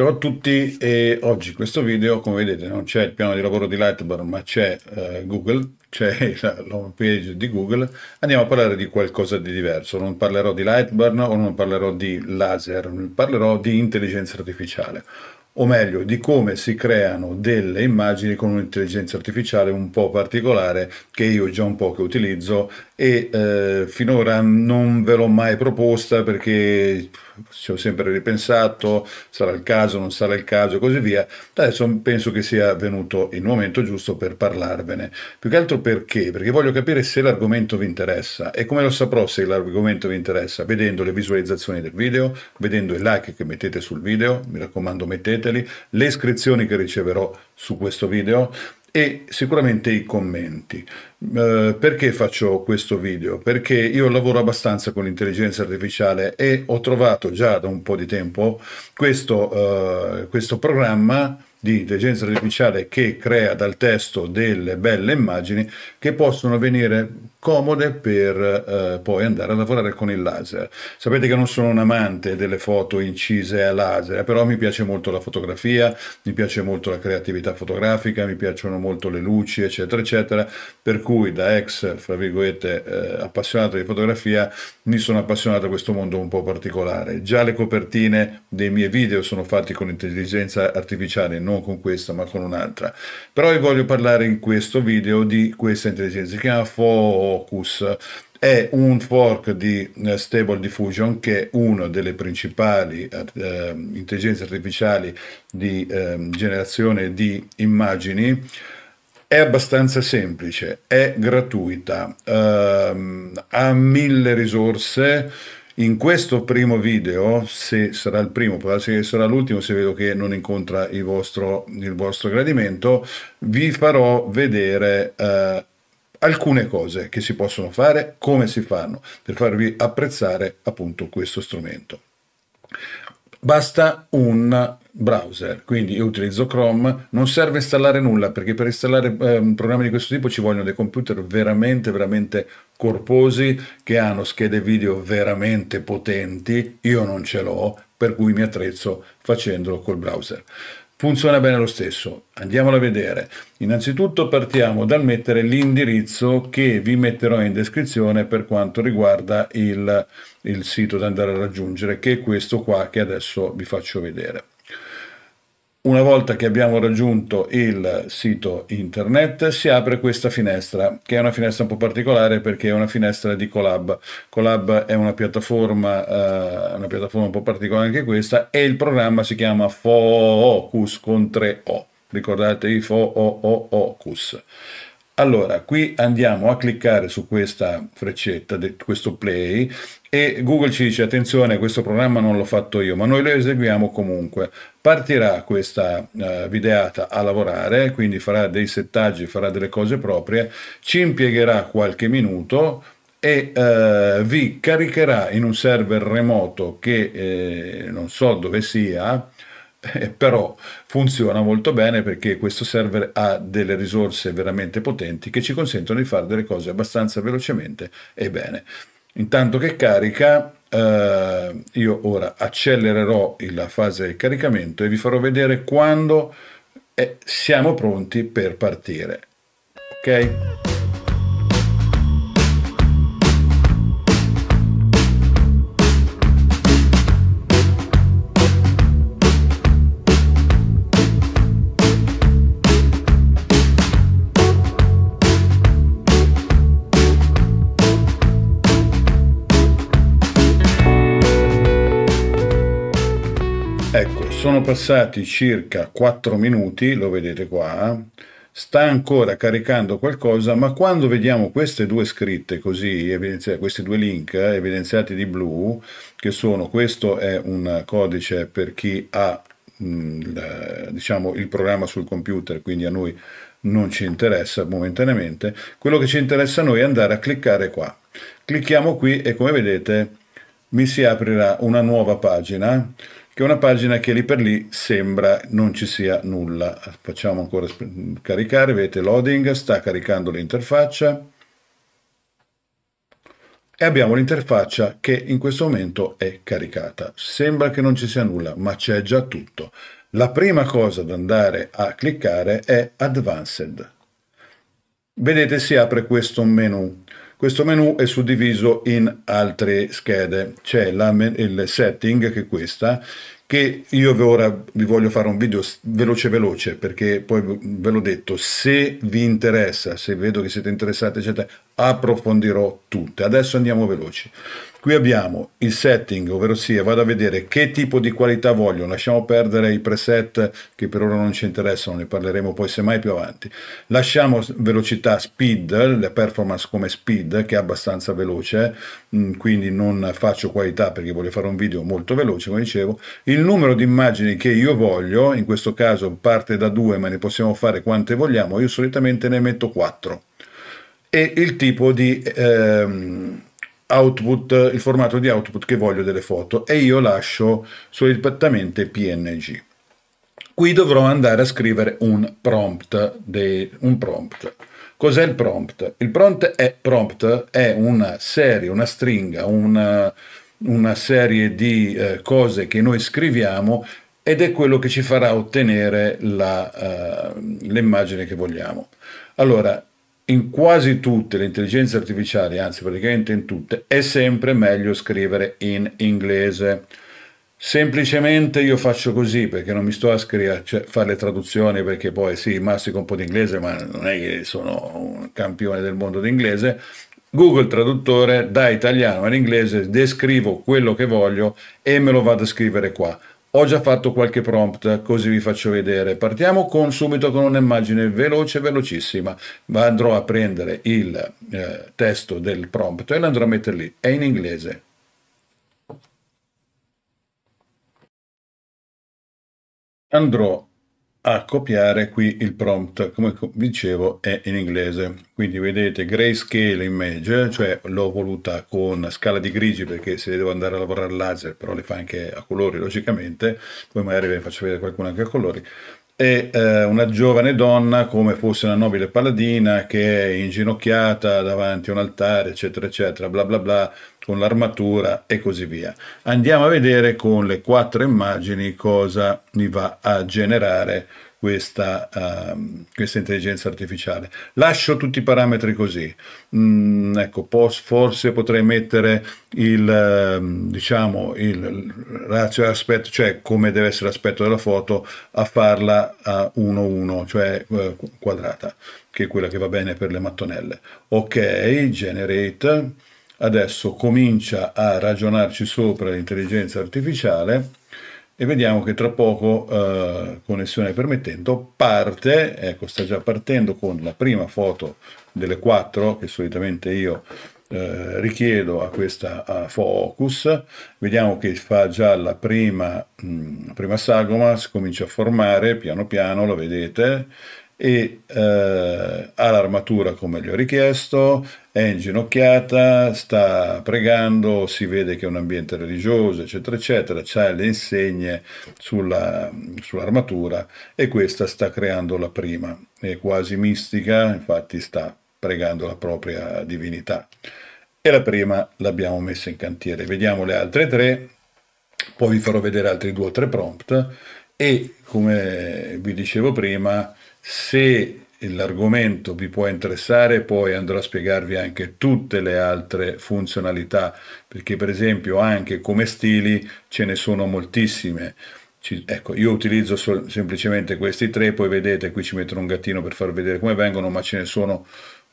Ciao a tutti e oggi in questo video come vedete non c'è il piano di lavoro di Lightbar ma c'è eh, Google, c'è l'home page di Google, andiamo a parlare di qualcosa di diverso, non parlerò di Lightburn o non parlerò di laser, parlerò di intelligenza artificiale o meglio di come si creano delle immagini con un'intelligenza artificiale un po' particolare che io già un po' che utilizzo e eh, finora non ve l'ho mai proposta perché ci ho sempre ripensato, sarà il caso, non sarà il caso e così via. Adesso penso che sia venuto il momento giusto per parlarvene. Più che altro perché? Perché voglio capire se l'argomento vi interessa e come lo saprò se l'argomento vi interessa? Vedendo le visualizzazioni del video, vedendo i like che mettete sul video, mi raccomando metteteli, le iscrizioni che riceverò su questo video e sicuramente i commenti. Eh, perché faccio questo video? Perché io lavoro abbastanza con l'intelligenza artificiale e ho trovato già da un po' di tempo questo, eh, questo programma di intelligenza artificiale che crea dal testo delle belle immagini che possono venire comode per eh, poi andare a lavorare con il laser. Sapete che non sono un amante delle foto incise a laser, però mi piace molto la fotografia, mi piace molto la creatività fotografica, mi piacciono molto le luci, eccetera, eccetera, per cui da ex, fra virgolette, eh, appassionato di fotografia, mi sono appassionato a questo mondo un po' particolare. Già le copertine dei miei video sono fatti con intelligenza artificiale, non con questa ma con un'altra. Però vi voglio parlare in questo video di questa intelligenza, si chiama Focus, è un fork di eh, Stable Diffusion che è una delle principali eh, eh intelligenze artificiali di eh, generazione di immagini. È abbastanza semplice, è gratuita, eh, ha mille risorse, in questo primo video, se sarà il primo, può darsi che sarà l'ultimo, se vedo che non incontra il vostro, il vostro gradimento, vi farò vedere eh, alcune cose che si possono fare, come si fanno, per farvi apprezzare appunto questo strumento basta un browser, quindi io utilizzo Chrome, non serve installare nulla perché per installare eh, programmi di questo tipo ci vogliono dei computer veramente veramente corposi che hanno schede video veramente potenti, io non ce l'ho, per cui mi attrezzo facendolo col browser funziona bene lo stesso. Andiamolo a vedere. Innanzitutto partiamo dal mettere l'indirizzo che vi metterò in descrizione per quanto riguarda il, il sito da andare a raggiungere, che è questo qua che adesso vi faccio vedere. Una volta che abbiamo raggiunto il sito internet si apre questa finestra, che è una finestra un po' particolare perché è una finestra di Colab. Colab è una piattaforma, eh, una piattaforma un po' particolare anche questa e il programma si chiama FOOCUS con 3O. Ricordate i Focus. Allora, qui andiamo a cliccare su questa freccetta, di questo play, e Google ci dice attenzione questo programma non l'ho fatto io ma noi lo eseguiamo comunque partirà questa uh, videata a lavorare quindi farà dei settaggi farà delle cose proprie ci impiegherà qualche minuto e uh, vi caricherà in un server remoto che eh, non so dove sia eh, però funziona molto bene perché questo server ha delle risorse veramente potenti che ci consentono di fare delle cose abbastanza velocemente e bene. Intanto che carica, eh, io ora accelererò la fase di caricamento e vi farò vedere quando eh, siamo pronti per partire. Ok? Sono passati circa 4 minuti, lo vedete qua, sta ancora caricando qualcosa, ma quando vediamo queste due scritte così, questi due link eh, evidenziati di blu, che sono, questo è un codice per chi ha mm, diciamo, il programma sul computer, quindi a noi non ci interessa momentaneamente, quello che ci interessa a noi è andare a cliccare qua. Clicchiamo qui e come vedete mi si aprirà una nuova pagina che è una pagina che lì per lì sembra non ci sia nulla. Facciamo ancora caricare, vedete loading, sta caricando l'interfaccia e abbiamo l'interfaccia che in questo momento è caricata. Sembra che non ci sia nulla, ma c'è già tutto. La prima cosa da andare a cliccare è Advanced. Vedete si apre questo menu questo menu è suddiviso in altre schede. C'è la, il setting, che è questa, che io ora vi voglio fare un video veloce veloce perché poi ve l'ho detto se vi interessa se vedo che siete interessati eccetera approfondirò tutte. Adesso andiamo veloci. Qui abbiamo il setting, ovvero sia vado a vedere che tipo di qualità voglio, lasciamo perdere i preset che per ora non ci interessano, ne parleremo poi semmai più avanti. Lasciamo velocità speed, la performance come speed che è abbastanza veloce, mm, quindi non faccio qualità perché voglio fare un video molto veloce come dicevo. Il numero di immagini che io voglio, in questo caso parte da due ma ne possiamo fare quante vogliamo, io solitamente ne metto quattro e il tipo di ehm, output, il formato di output che voglio delle foto e io lascio solitamente PNG. Qui dovrò andare a scrivere un prompt, de, un prompt. Cos'è il prompt? Il prompt è, prompt è una serie, una stringa, una, una serie di eh, cose che noi scriviamo ed è quello che ci farà ottenere la, uh, l'immagine che vogliamo. Allora, in quasi tutte le intelligenze artificiali, anzi praticamente in tutte, è sempre meglio scrivere in inglese. Semplicemente io faccio così perché non mi sto a scrivere, cioè, fare le traduzioni perché poi sì, mastico un po' di inglese, ma non è che sono un campione del mondo d'inglese. Google Traduttore da italiano all'inglese descrivo quello che voglio e me lo vado a scrivere qua. Ho già fatto qualche prompt, così vi faccio vedere. Partiamo con, subito con un'immagine veloce, velocissima. Andrò a prendere il eh, testo del prompt e l'andrò a mettere lì. È in inglese. Andrò a copiare qui il prompt, come dicevo è in inglese. Quindi vedete grayscale image, cioè l'ho voluta con scala di grigi perché se devo andare a lavorare laser, però le fa anche a colori logicamente, poi magari ve ne faccio vedere qualcuno anche a colori, e eh, una giovane donna come fosse una nobile paladina che è inginocchiata davanti a un altare, eccetera, eccetera, bla bla bla, con l'armatura e così via. Andiamo a vedere con le quattro immagini cosa mi va a generare questa, uh, questa intelligenza artificiale. Lascio tutti i parametri così. Mm, ecco, posso, forse potrei mettere il, ehm, diciamo, il ratio aspetto, cioè come deve essere l'aspetto della foto, a farla a 1-1, cioè eh, quadrata, che è quella che va bene per le mattonelle. Ok, generate Adesso comincia a ragionarci sopra l'intelligenza artificiale e vediamo che tra poco, eh, connessione permettendo, parte, ecco sta già partendo con la prima foto delle quattro che solitamente io eh, richiedo a questa a Focus, vediamo che fa già la prima, mh, prima sagoma, si comincia a formare piano piano, lo vedete, e eh, ha l'armatura come gli ho richiesto, è inginocchiata, sta pregando, si vede che è un ambiente religioso, eccetera, eccetera, c'è le insegne sulla, sull'armatura e questa sta creando la prima, è quasi mistica, infatti sta pregando la propria divinità. E la prima l'abbiamo messa in cantiere. Vediamo le altre tre, poi vi farò vedere altri due o tre prompt e come vi dicevo prima, se l'argomento vi può interessare, poi andrò a spiegarvi anche tutte le altre funzionalità, perché per esempio anche come stili ce ne sono moltissime. Ci, ecco, io utilizzo sol- semplicemente questi tre, poi vedete, qui ci metto un gattino per far vedere come vengono, ma ce ne sono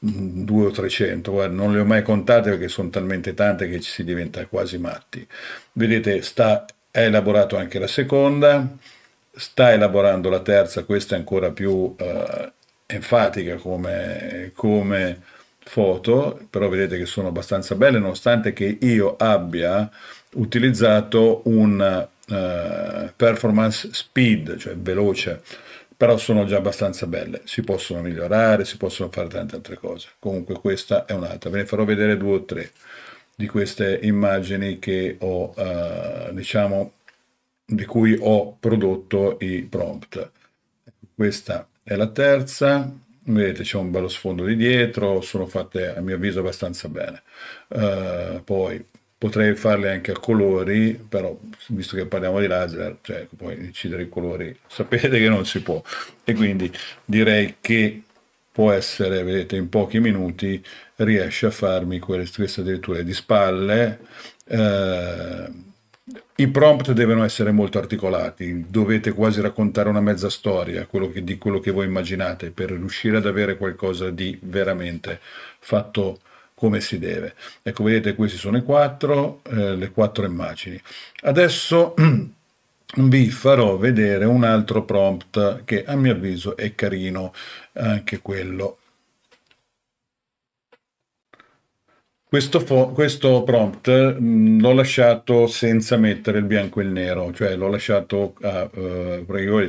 mm, due o trecento, guarda, non le ho mai contate perché sono talmente tante che ci si diventa quasi matti. Vedete, sta, è elaborato anche la seconda, sta elaborando la terza, questa è ancora più eh, enfatica come, come foto, però vedete che sono abbastanza belle, nonostante che io abbia utilizzato un uh, performance speed, cioè veloce, però sono già abbastanza belle, si possono migliorare, si possono fare tante altre cose. Comunque questa è un'altra, ve ne farò vedere due o tre di queste immagini che ho, uh, diciamo, di cui ho prodotto i prompt. Questa è la terza, vedete c'è un bello sfondo di dietro, sono fatte a mio avviso abbastanza bene. Uh, poi potrei farle anche a colori, però visto che parliamo di laser, cioè poi incidere i colori, sapete che non si può. E quindi direi che può essere, vedete, in pochi minuti riesce a farmi quelle stesse addirittura di spalle. Eh, i prompt devono essere molto articolati, dovete quasi raccontare una mezza storia quello che, di quello che voi immaginate per riuscire ad avere qualcosa di veramente fatto come si deve. Ecco, vedete, questi sono i quattro, eh, le quattro immagini. Adesso vi farò vedere un altro prompt che a mio avviso è carino, anche quello Questo, fo- questo prompt mh, mm, l'ho lasciato senza mettere il bianco e il nero, cioè l'ho lasciato a, uh,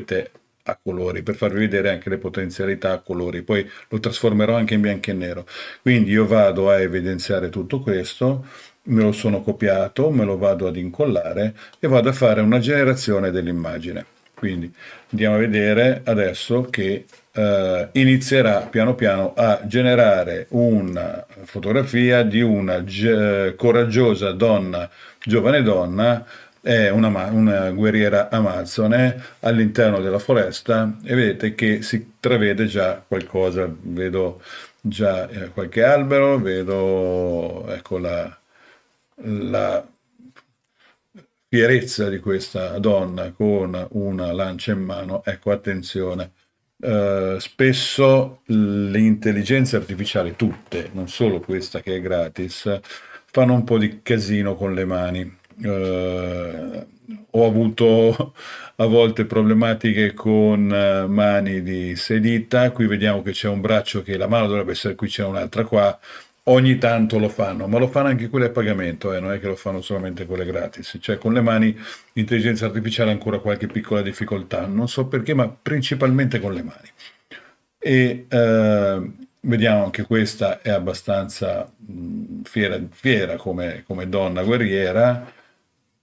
a colori per farvi vedere anche le potenzialità a colori, poi lo trasformerò anche in bianco e nero. Quindi io vado a evidenziare tutto questo, me lo sono copiato, me lo vado ad incollare e vado a fare una generazione dell'immagine. Quindi andiamo a vedere adesso che eh, inizierà piano piano a generare una fotografia di una ge- coraggiosa donna, giovane donna, è una, una, guerriera amazzone all'interno della foresta e vedete che si travede già qualcosa, vedo già eh, qualche albero, vedo ecco, la, la fierezza di questa donna con una lancia in mano, ecco attenzione, eh, spesso le intelligenze artificiali, tutte, non solo questa che è gratis, fanno un po' di casino con le mani. Eh, ho avuto a volte problematiche con eh, mani di sei dita, qui vediamo che c'è un braccio che la mano dovrebbe essere qui, c'è un'altra qua, ogni tanto lo fanno, ma lo fanno anche quelle a pagamento, eh, non è che lo fanno solamente quelle gratis, cioè con le mani l'intelligenza artificiale ha ancora qualche piccola difficoltà, non so perché, ma principalmente con le mani. E eh, vediamo che questa è abbastanza mh, fiera, fiera come, come, donna guerriera,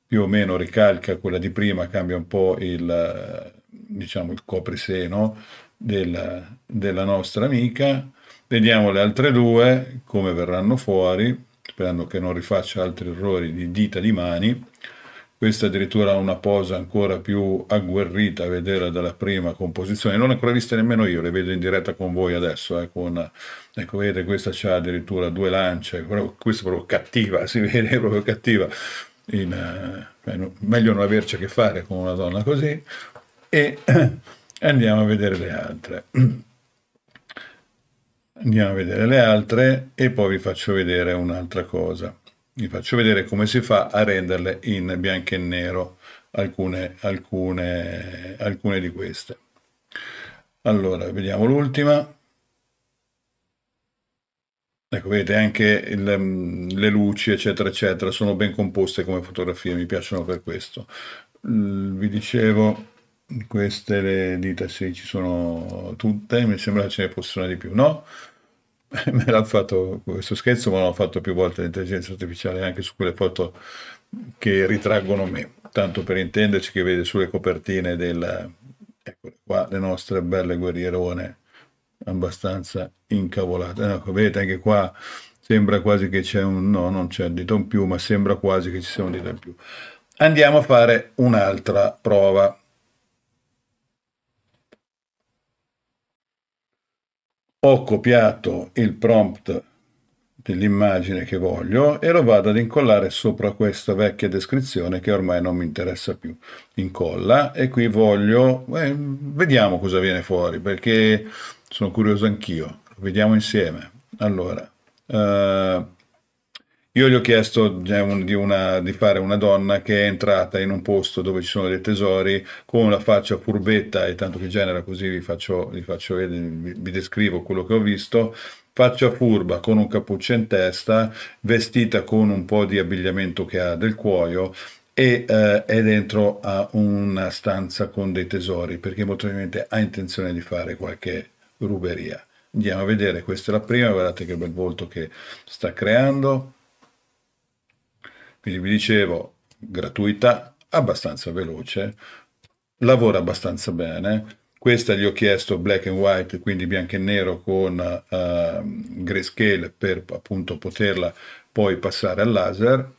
più o meno ricalca quella di prima, cambia un po' il, diciamo, il copriseno della, della nostra amica Vediamo le altre due, come verranno fuori, sperando che non rifaccia altri errori di dita di mani. Questa addirittura ha una posa ancora più agguerrita a vedere dalla prima composizione, non ancora vista nemmeno io, le vedo in diretta con voi adesso. Eh, con, ecco, vedete, questa c'ha addirittura due lance, questa è proprio cattiva, si vede, è proprio cattiva. In, eh, meglio non averci a che fare con una donna così. E andiamo a vedere le altre. andiamo a vedere le altre e poi vi faccio vedere un'altra cosa vi faccio vedere come si fa a renderle in bianco e nero alcune, alcune, alcune di queste allora vediamo l'ultima ecco vedete anche il, mm, le luci eccetera eccetera sono ben composte come fotografie mi piacciono per questo vi dicevo queste le dita sì ci sono tutte mi sembra ce ne fossero di più no me l'ha fatto questo scherzo, ma l'ho fatto più volte l'intelligenza artificiale anche su quelle foto che ritraggono me. Tanto per intenderci che vede sulle copertine del eccole qua le nostre belle guerrierone abbastanza incavolate. Ecco, vedete anche qua sembra quasi che c'è un no, non c'è un dito in più, ma sembra quasi che ci sia un dito in più. Andiamo a fare un'altra prova. ho copiato il prompt dell'immagine che voglio e lo vado ad incollare sopra questa vecchia descrizione che ormai non mi interessa più. Incolla e qui voglio, eh, vediamo cosa viene fuori perché sono curioso anch'io, vediamo insieme. Allora, eh, io gli ho chiesto cioè, di, una, di, fare una donna che è entrata in un posto dove ci sono dei tesori con la faccia furbetta, e tanto che genera così vi faccio, vi, faccio, vi, vi descrivo quello che ho visto, faccia furba con un cappuccio in testa, vestita con un po' di abbigliamento che ha del cuoio e eh, è dentro a una stanza con dei tesori perché molto probabilmente ha intenzione di fare qualche ruberia. Andiamo a vedere, questa è la prima, guardate che bel volto che sta creando. Quindi vi dicevo, gratuita, abbastanza veloce, lavora abbastanza bene. Questa gli ho chiesto black and white, quindi bianco e nero con uh, grayscale per appunto poterla poi passare al laser.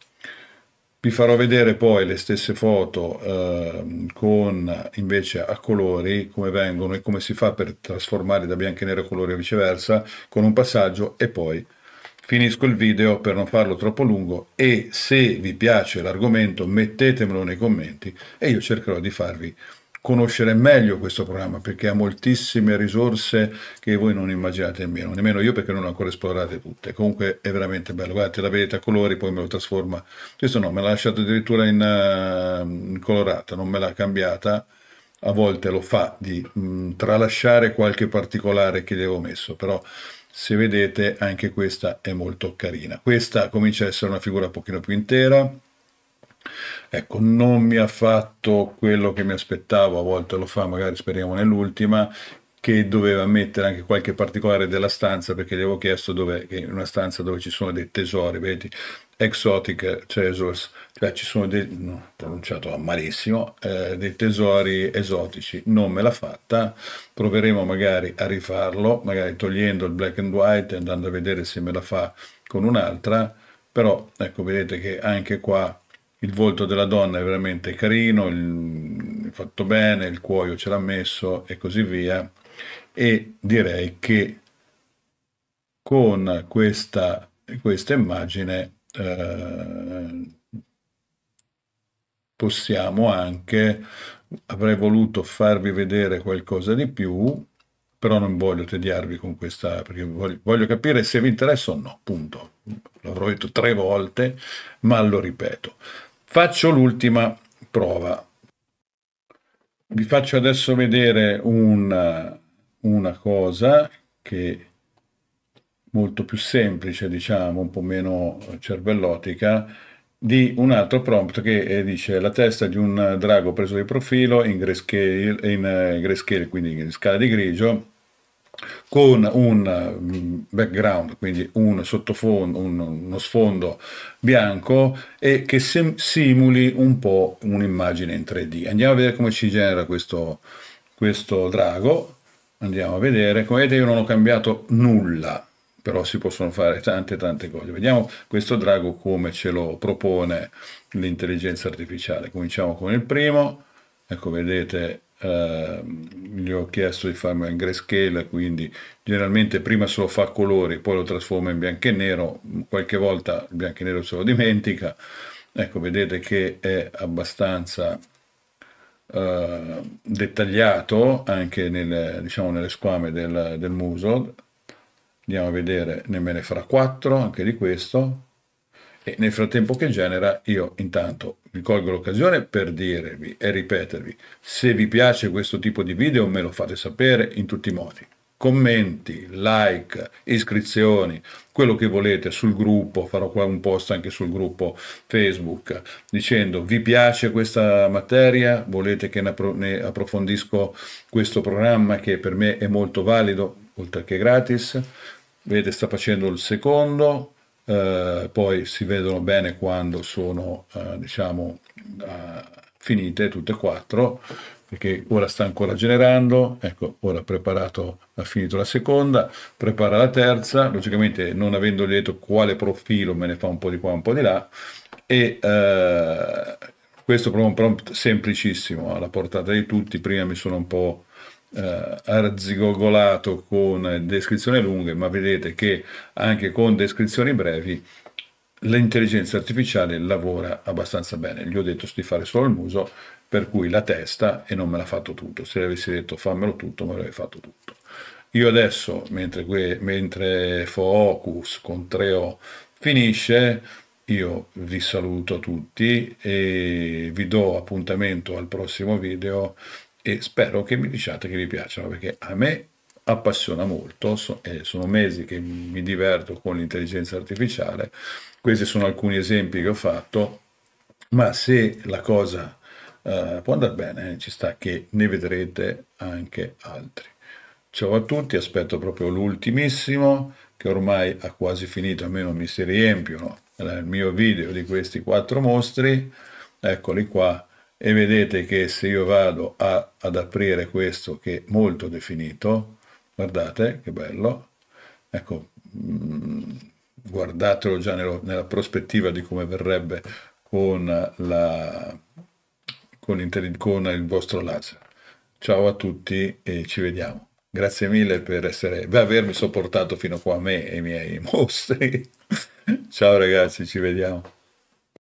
Vi farò vedere poi le stesse foto eh, con invece a colori come vengono e come si fa per trasformare da bianco e nero a colori e viceversa con un passaggio e poi finisco il video per non farlo troppo lungo e se vi piace l'argomento mettetemelo nei commenti e io cercherò di farvi conoscere meglio questo programma perché ha moltissime risorse che voi non immaginate nemmeno, nemmeno io perché non le ho ancora esplorate tutte. Comunque è veramente bello, guardate, la vedete a colori, poi me lo trasforma. Questo no, me l'ha lasciato addirittura in, uh, in colorata, non me l'ha cambiata. A volte lo fa di mh, mm, tralasciare qualche particolare che devo avevo messo, però se vedete anche questa è molto carina questa comincia ad essere una figura un pochino più intera ecco non mi ha fatto quello che mi aspettavo a volte lo fa magari speriamo nell'ultima che doveva mettere anche qualche particolare della stanza perché gli avevo chiesto dove è una stanza dove ci sono dei tesori, vedi, exotic treasures, cioè ci sono dei no, pronunciato malissimo, eh, dei tesori esotici. Non me l'ha fatta, proveremo magari a rifarlo, magari togliendo il black and white e andando a vedere se me la fa con un'altra, però ecco vedete che anche qua il volto della donna è veramente carino, il, fatto bene, il cuoio ce l'ha messo e così via e direi che con questa, questa immagine eh, possiamo anche, avrei voluto farvi vedere qualcosa di più, però non voglio tediarvi con questa, perché voglio, voglio capire se vi interessa o no, punto. L'avrò detto tre volte, ma lo ripeto. Faccio l'ultima prova. Vi faccio adesso vedere un una cosa che molto più semplice, diciamo, un po' meno cervellotica, di un altro prompt che eh, dice la testa di un drago preso di profilo in grayscale, in eh, grayscale quindi in scala di grigio, con un mm, background, quindi un sottofondo, un, uno sfondo bianco e che sem- simuli un po' un'immagine in 3D. Andiamo a vedere come ci genera questo, questo drago Andiamo a vedere, come vedete io non ho cambiato nulla, però si possono fare tante tante cose. Vediamo questo drago come ce lo propone l'intelligenza artificiale. Cominciamo con il primo, ecco vedete eh, gli ho chiesto di farlo in grayscale, quindi generalmente prima se lo fa a colori, poi lo trasforma in bianco e nero, qualche volta il bianco e nero se lo dimentica. Ecco, vedete che è abbastanza eh, dettagliato anche nelle, diciamo, nelle squame del, del, muso. Andiamo a vedere, ne me ne farà 4 anche di questo. E nel frattempo che genera, io intanto vi colgo l'occasione per dirvi e ripetervi, se vi piace questo tipo di video me lo fate sapere in tutti i modi commenti, like, iscrizioni, quello che volete sul gruppo, farò qua un post anche sul gruppo Facebook dicendo vi piace questa materia, volete che ne approfondisco questo programma che per me è molto valido, oltre che gratis, vedete sta facendo il secondo, eh, poi si vedono bene quando sono eh, diciamo eh, finite tutte e quattro perché ora sta ancora generando, ecco, ora ha preparato, ha finito la seconda, prepara la terza, logicamente non avendo detto quale profilo me ne fa un po' di qua, un po' di là, e eh, questo è un prompt semplicissimo, alla ah, portata di tutti, prima mi sono un po' eh, arzigogolato con descrizioni lunghe, ma vedete che anche con descrizioni brevi l'intelligenza artificiale lavora abbastanza bene. Gli ho detto di fare solo il muso, per cui la testa e non me l'ha fatto tutto. Se le avessi detto fammelo tutto, me l'avrebbe fatto tutto. Io adesso, mentre, mentre Focus con Treo finisce, io vi saluto tutti e vi do appuntamento al prossimo video e spero che mi diciate che vi piacciono perché a me appassiona molto, so, eh, sono mesi che mi diverto con l'intelligenza artificiale, questi sono alcuni esempi che ho fatto, ma se la cosa eh, può andare bene, eh, ci sta che ne vedrete anche altri. Ciao a tutti, aspetto proprio l'ultimissimo che ormai ha quasi finito, almeno mi si riempiono eh, il mio video di questi quattro mostri, eccoli qua, e vedete che se io vado a, ad aprire questo che è molto definito, guardate che bello, ecco, mm, guardatelo già nello, nella prospettiva di come verrebbe con, la, con, con il vostro laser. Ciao a tutti e ci vediamo. Grazie mille per, essere, per avermi sopportato fino qua a me e i miei mostri. Ciao ragazzi, ci vediamo.